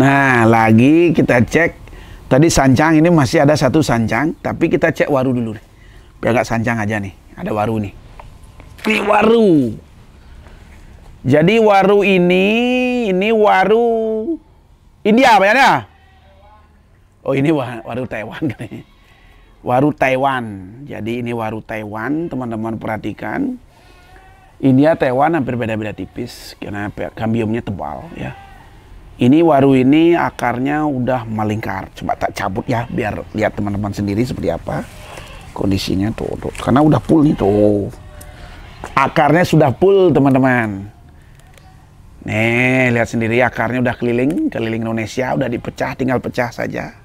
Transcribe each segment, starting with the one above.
Nah, lagi kita cek. Tadi sancang ini masih ada satu sancang, tapi kita cek waru dulu nih. Biar nggak sancang aja nih. Ada waru nih. Ini waru. Jadi waru ini, ini waru India ya? Oh ini waru Taiwan kan Waru Taiwan. Jadi ini waru Taiwan, teman-teman perhatikan. India, Taiwan hampir beda-beda tipis karena kambiumnya tebal ya. Ini waru ini akarnya udah melingkar. Coba tak cabut ya biar lihat teman-teman sendiri seperti apa kondisinya tuh, tuh. Karena udah full nih tuh. Akarnya sudah full teman-teman. Nih, lihat sendiri akarnya udah keliling, keliling Indonesia, udah dipecah, tinggal pecah saja.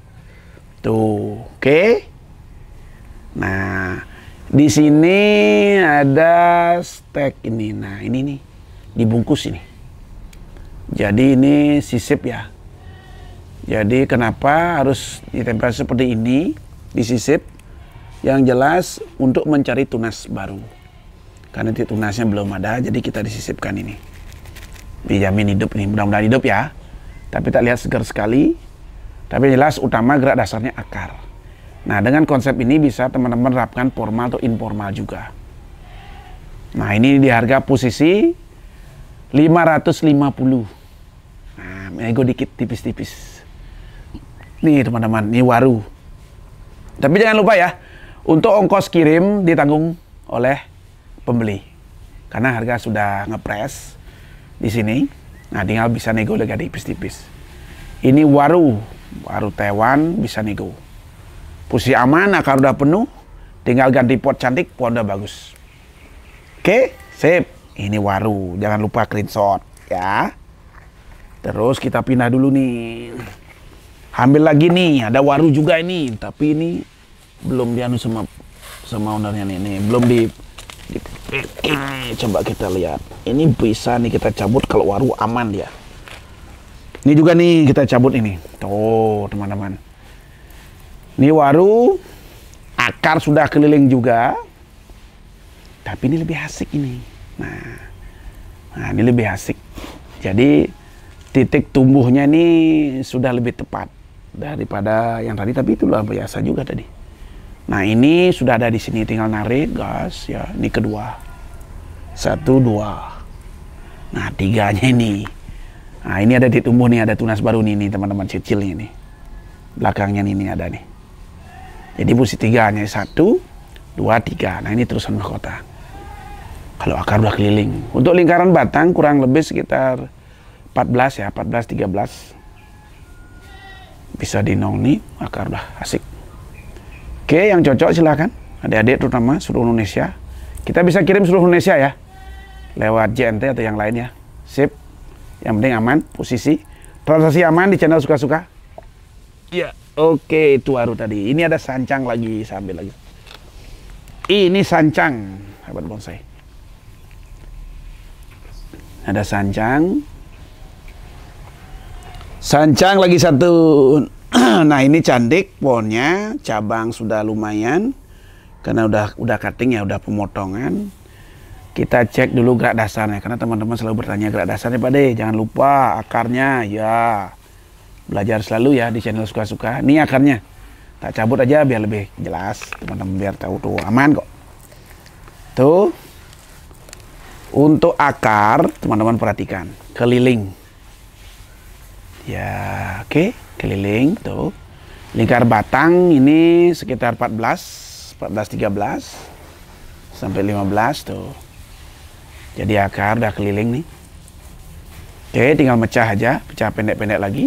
Tuh, oke. Okay? Nah, di sini ada stek ini. Nah, ini nih dibungkus ini. Jadi ini sisip ya. Jadi kenapa harus ditempel seperti ini disisip? Yang jelas untuk mencari tunas baru. Karena titik tunasnya belum ada, jadi kita disisipkan ini. Dijamin hidup nih, mudah-mudahan hidup ya. Tapi tak lihat segar sekali. Tapi jelas utama gerak dasarnya akar. Nah, dengan konsep ini bisa teman-teman terapkan formal atau informal juga. Nah, ini di harga posisi 550 nego dikit tipis-tipis nih teman-teman ini waru tapi jangan lupa ya untuk ongkos kirim ditanggung oleh pembeli karena harga sudah ngepres di sini nah tinggal bisa nego lega tipis-tipis ini waru waru Taiwan bisa nego Pusi aman akar udah penuh tinggal ganti pot cantik pot udah bagus oke sip ini waru jangan lupa screenshot ya Terus kita pindah dulu nih. Ambil lagi nih, ada waru juga ini, tapi ini belum dianu sama sama ownernya nih, nih. belum di, di eh, coba kita lihat. Ini bisa nih kita cabut kalau waru aman dia. Ini juga nih kita cabut ini. Tuh, teman-teman. Ini waru akar sudah keliling juga. Tapi ini lebih asik ini. Nah, nah ini lebih asik. Jadi titik tumbuhnya ini sudah lebih tepat daripada yang tadi tapi itu luar biasa juga tadi nah ini sudah ada di sini tinggal narik gas ya ini kedua satu dua nah tiganya ini nah ini ada di tumbuh nih ada tunas baru nih teman-teman cicilnya ini. belakangnya ini ada nih jadi posisi tiganya satu dua tiga nah ini terusan mahkota kalau akar udah keliling untuk lingkaran batang kurang lebih sekitar 14 ya 14 13 bisa dinongni akar udah asik oke yang cocok silahkan adik-adik terutama seluruh Indonesia kita bisa kirim seluruh Indonesia ya lewat JNT atau yang lain ya sip yang penting aman posisi transaksi aman di channel suka-suka ya oke itu baru tadi ini ada sancang lagi sambil lagi ini sancang sahabat bonsai ada sancang Sancang lagi satu. nah ini cantik pohonnya, cabang sudah lumayan karena udah udah cutting ya, udah pemotongan. Kita cek dulu gerak dasarnya karena teman-teman selalu bertanya gerak dasarnya Pak De, jangan lupa akarnya ya. Belajar selalu ya di channel suka-suka. Ini akarnya. Tak cabut aja biar lebih jelas, teman-teman biar tahu tuh aman kok. Tuh. Untuk akar, teman-teman perhatikan, keliling ya oke okay. keliling tuh lingkar batang ini sekitar 14 14 13 sampai 15 tuh jadi akar udah keliling nih oke okay, tinggal mecah aja pecah pendek-pendek lagi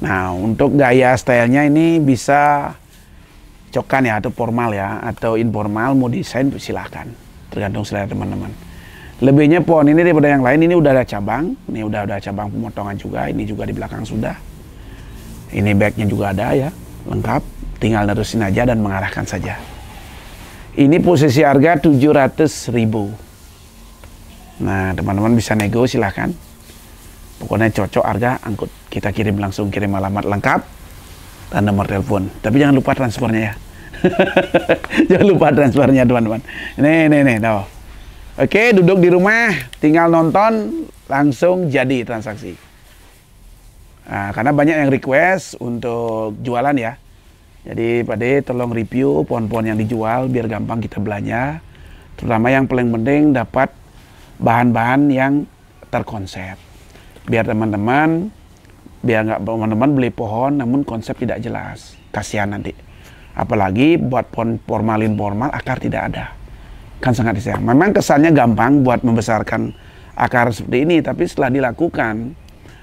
nah untuk gaya stylenya ini bisa cokan ya atau formal ya atau informal mau desain silahkan tergantung selera teman-teman lebihnya pohon ini daripada yang lain ini udah ada cabang ini udah ada cabang pemotongan juga ini juga di belakang sudah ini backnya juga ada ya lengkap tinggal nerusin aja dan mengarahkan saja ini posisi harga 700 ribu nah teman-teman bisa nego silahkan pokoknya cocok harga angkut kita kirim langsung kirim alamat lengkap dan nomor telepon tapi jangan lupa transfernya ya jangan lupa transfernya teman-teman nih nih nih tau Oke, duduk di rumah, tinggal nonton, langsung jadi transaksi. Nah, karena banyak yang request untuk jualan ya. Jadi, De, tolong review pohon-pohon yang dijual biar gampang kita belanja. Terutama yang paling penting dapat bahan-bahan yang terkonsep. Biar teman-teman, biar nggak teman-teman beli pohon namun konsep tidak jelas. Kasihan nanti. Apalagi buat pohon formalin formal akar tidak ada kan sangat disayang. Memang kesannya gampang buat membesarkan akar seperti ini, tapi setelah dilakukan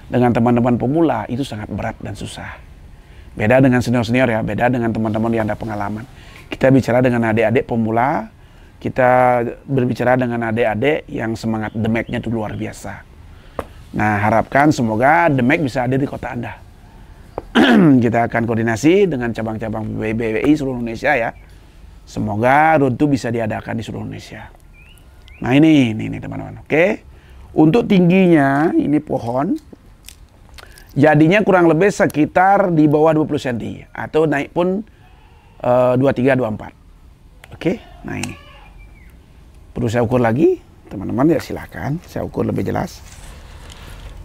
dengan teman-teman pemula itu sangat berat dan susah. Beda dengan senior-senior ya, beda dengan teman-teman yang ada pengalaman. Kita bicara dengan adik-adik pemula, kita berbicara dengan adik-adik yang semangat demeknya itu luar biasa. Nah harapkan semoga demek bisa ada di kota Anda. kita akan koordinasi dengan cabang-cabang BBWI seluruh Indonesia ya. Semoga road runtuh bisa diadakan di seluruh Indonesia. Nah ini, ini, teman-teman. Oke. Untuk tingginya, ini pohon. Jadinya kurang lebih sekitar di bawah 20 cm. Atau naik pun uh, 23, 24. Oke, nah ini. Perlu saya ukur lagi? Teman-teman ya silakan. Saya ukur lebih jelas.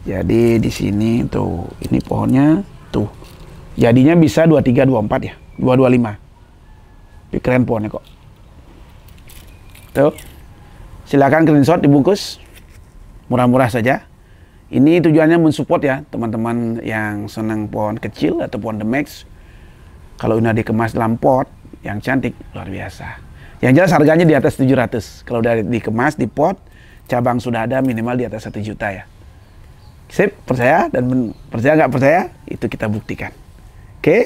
Jadi di sini tuh, ini pohonnya tuh. Jadinya bisa 23, 24 ya. 225 di pohonnya kok tuh silakan screenshot dibungkus murah-murah saja ini tujuannya mensupport ya teman-teman yang senang pohon kecil atau pohon the max kalau udah dikemas dalam pot yang cantik luar biasa yang jelas harganya di atas 700 kalau udah dikemas di pot cabang sudah ada minimal di atas 1 juta ya sip percaya dan percaya nggak percaya itu kita buktikan oke okay?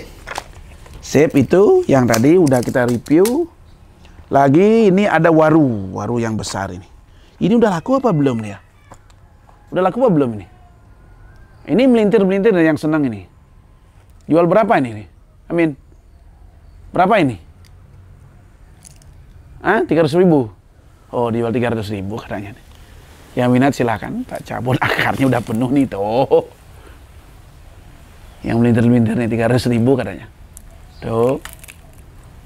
Sip itu yang tadi udah kita review. Lagi ini ada waru, waru yang besar ini. Ini udah laku apa belum nih ya? Udah laku apa belum ini? Ini melintir-melintir yang senang ini. Jual berapa ini? Amin. Berapa ini? Ah, 300 ribu. Oh, dijual 300 ribu katanya. Yang minat silahkan, tak cabut akarnya udah penuh nih tuh. Yang melintir-melintir nih 300 ribu katanya. Tuh.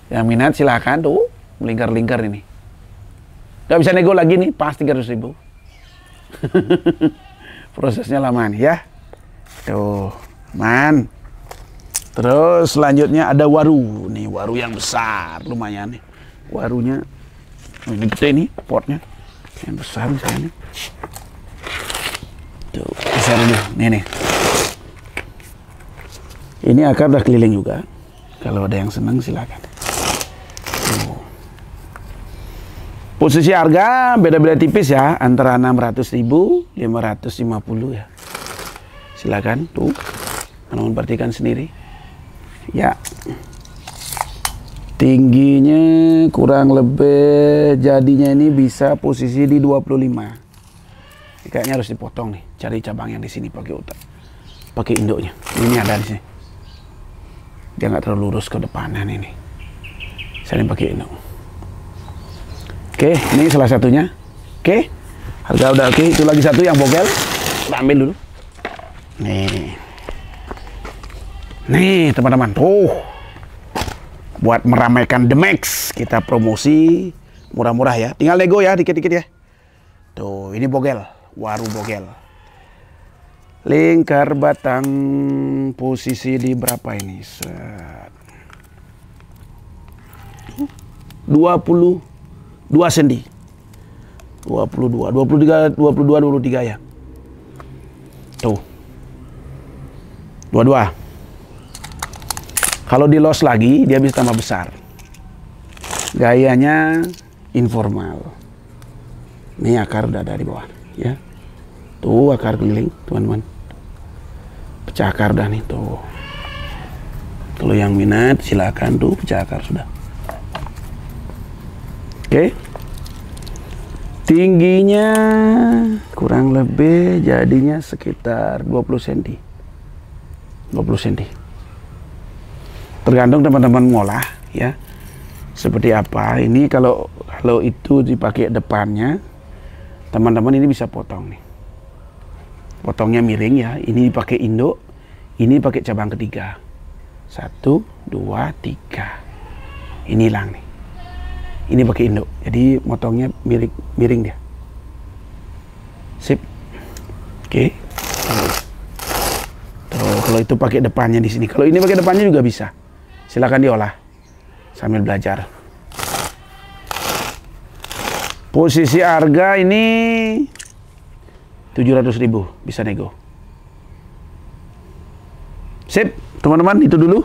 Yang minat silahkan tuh melingkar-lingkar ini. Gak bisa nego lagi nih, pas 300 ribu. Prosesnya lama nih ya. Tuh, man. Terus selanjutnya ada waru. Nih waru yang besar lumayan nih. Warunya oh, ini gede nih potnya. Yang besar misalnya Tuh, besar nih. Nih nih. Ini akar udah keliling juga. Kalau ada yang senang silakan. Posisi harga beda-beda tipis ya, antara 600.000, 550 ya. Silakan tuh. Namun perhatikan sendiri. Ya. Tingginya kurang lebih jadinya ini bisa posisi di 25 kayaknya harus dipotong nih cari cabang yang di sini pakai utak pakai induknya ini ada di sini dia nggak terlalu lurus ke depanan ini saya ini pakai ini oke ini salah satunya oke harga udah oke itu lagi satu yang bogel kita ambil dulu nih nih teman-teman tuh buat meramaikan The Max kita promosi murah-murah ya tinggal Lego ya dikit-dikit ya tuh ini bogel waru bogel lingkar batang posisi di berapa ini set 22 sendi 22 23 22 23 ya tuh 22 kalau di los lagi dia bisa tambah besar gayanya informal ini akar udah dari bawah ya tuh akar keliling teman-teman Cakar dan itu kalau yang minat silakan tuh pecah sudah oke tingginya kurang lebih jadinya sekitar 20 cm 20 cm tergantung teman-teman ngolah ya seperti apa ini kalau kalau itu dipakai depannya teman-teman ini bisa potong nih potongnya miring ya ini dipakai induk ini pakai cabang ketiga. Satu, dua, tiga. Ini hilang nih. Ini pakai induk. Jadi motongnya miring, miring dia. Sip. Oke. Okay. Tuh, kalau itu pakai depannya di sini. Kalau ini pakai depannya juga bisa. Silakan diolah sambil belajar. Posisi harga ini 700.000 bisa nego. Sip, teman-teman itu dulu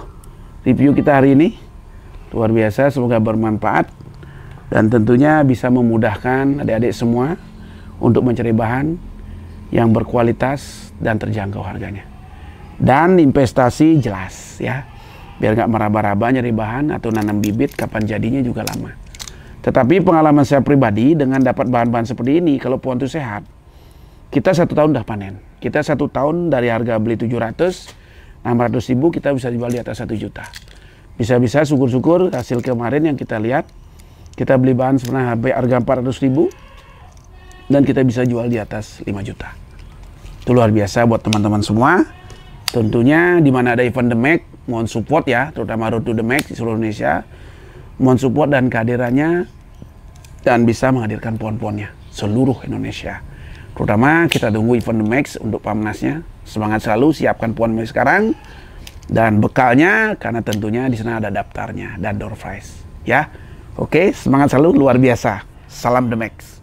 review kita hari ini. Luar biasa, semoga bermanfaat dan tentunya bisa memudahkan adik-adik semua untuk mencari bahan yang berkualitas dan terjangkau harganya. Dan investasi jelas ya, biar nggak meraba-raba nyari bahan atau nanam bibit kapan jadinya juga lama. Tetapi pengalaman saya pribadi dengan dapat bahan-bahan seperti ini, kalau pohon itu sehat, kita satu tahun udah panen. Kita satu tahun dari harga beli 700, 600 ribu kita bisa jual di atas 1 juta. Bisa-bisa syukur-syukur hasil kemarin yang kita lihat, kita beli bahan sebenarnya HP harga 400 ribu, dan kita bisa jual di atas 5 juta. Itu luar biasa buat teman-teman semua. Tentunya di mana ada event The Mac, mohon support ya, terutama Road to The Mac di seluruh Indonesia. Mohon support dan kehadirannya, dan bisa menghadirkan pohon-pohonnya seluruh Indonesia. Terutama kita tunggu event The Max untuk Pamnasnya. Semangat selalu, siapkan puan mulai sekarang. Dan bekalnya, karena tentunya di sana ada daftarnya dan door prize. Ya, oke, semangat selalu, luar biasa. Salam The Max.